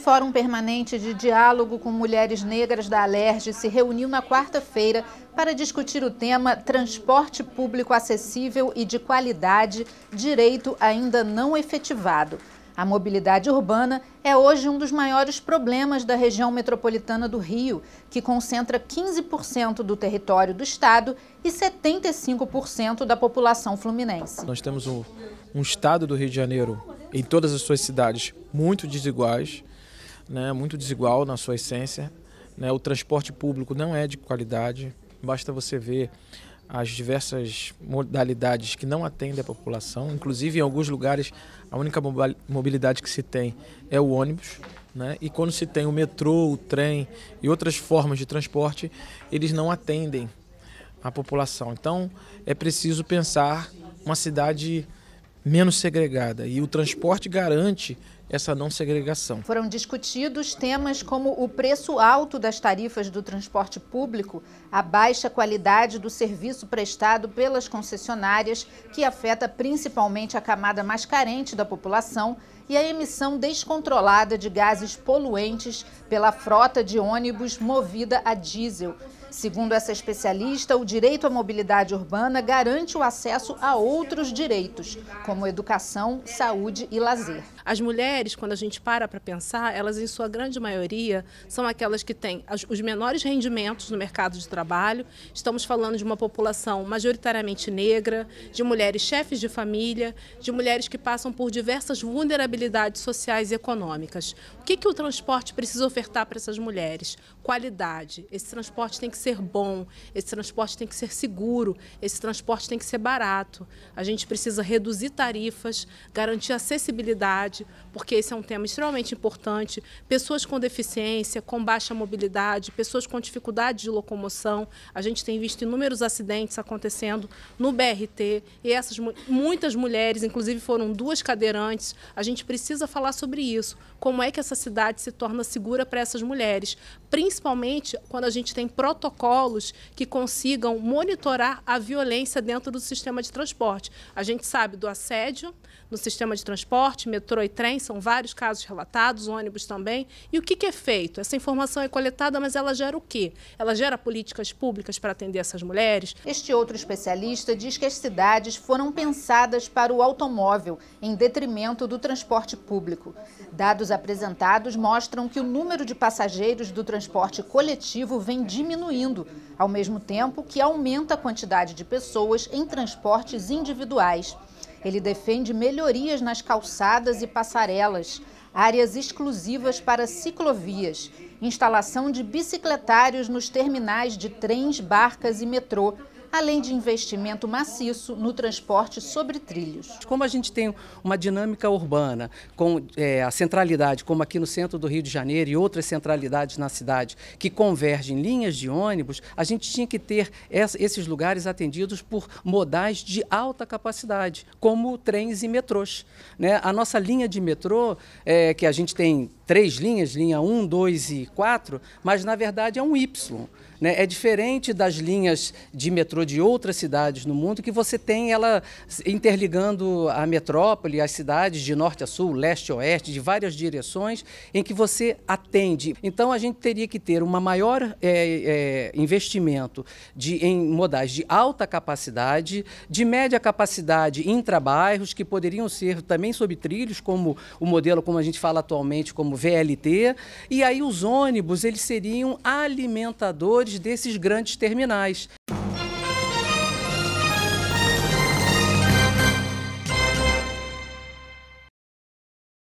Fórum Permanente de Diálogo com Mulheres Negras da Alerj se reuniu na quarta-feira para discutir o tema Transporte Público Acessível e de Qualidade, direito ainda não efetivado. A mobilidade urbana é hoje um dos maiores problemas da região metropolitana do Rio, que concentra 15% do território do estado e 75% da população fluminense. Nós temos um, um estado do Rio de Janeiro, em todas as suas cidades, muito desiguais, né, muito desigual na sua essência. Né, o transporte público não é de qualidade, basta você ver as diversas modalidades que não atendem a população. Inclusive, em alguns lugares, a única mobilidade que se tem é o ônibus. Né? E quando se tem o metrô, o trem e outras formas de transporte, eles não atendem a população. Então, é preciso pensar uma cidade menos segregada e o transporte garante essa não segregação. Foram discutidos temas como o preço alto das tarifas do transporte público, a baixa qualidade do serviço prestado pelas concessionárias, que afeta principalmente a camada mais carente da população, e a emissão descontrolada de gases poluentes pela frota de ônibus movida a diesel. Segundo essa especialista, o direito à mobilidade urbana garante o acesso a outros direitos, como educação, saúde e lazer. As mulheres, quando a gente para para pensar, elas em sua grande maioria são aquelas que têm os menores rendimentos no mercado de trabalho. Estamos falando de uma população majoritariamente negra, de mulheres chefes de família, de mulheres que passam por diversas vulnerabilidades sociais e econômicas. O que, que o transporte precisa ofertar para essas mulheres? Qualidade. Esse transporte tem que ser bom, esse transporte tem que ser seguro, esse transporte tem que ser barato. A gente precisa reduzir tarifas, garantir acessibilidade, porque esse é um tema extremamente importante. Pessoas com deficiência, com baixa mobilidade, pessoas com dificuldade de locomoção. A gente tem visto inúmeros acidentes acontecendo no BRT e essas muitas mulheres, inclusive foram duas cadeirantes. A gente precisa falar sobre isso. Como é que essa cidade se torna segura para essas mulheres, principalmente quando a gente tem protocolos protocolos que consigam monitorar a violência dentro do sistema de transporte. A gente sabe do assédio no sistema de transporte, metrô e trem, são vários casos relatados, ônibus também. E o que, que é feito? Essa informação é coletada, mas ela gera o quê? Ela gera políticas públicas para atender essas mulheres? Este outro especialista diz que as cidades foram pensadas para o automóvel, em detrimento do transporte público. Dados apresentados mostram que o número de passageiros do transporte coletivo vem diminuindo diminuindo, ao mesmo tempo que aumenta a quantidade de pessoas em transportes individuais. Ele defende melhorias nas calçadas e passarelas, áreas exclusivas para ciclovias, instalação de bicicletários nos terminais de trens, barcas e metrô, além de investimento maciço no transporte sobre trilhos. Como a gente tem uma dinâmica urbana, com é, a centralidade, como aqui no centro do Rio de Janeiro e outras centralidades na cidade, que convergem linhas de ônibus, a gente tinha que ter esses lugares atendidos por modais de alta capacidade, como trens e metrôs. Né? A nossa linha de metrô, é, que a gente tem três linhas, linha 1, 2 e 4, mas na verdade é um Y. Né? É diferente das linhas de metrô metrô de outras cidades no mundo, que você tem ela interligando a metrópole, as cidades de norte a sul, leste a oeste, de várias direções, em que você atende. Então a gente teria que ter uma maior é, é, investimento de, em modais de alta capacidade, de média capacidade intra-bairros, que poderiam ser também sob trilhos, como o modelo, como a gente fala atualmente, como VLT. E aí os ônibus, eles seriam alimentadores desses grandes terminais.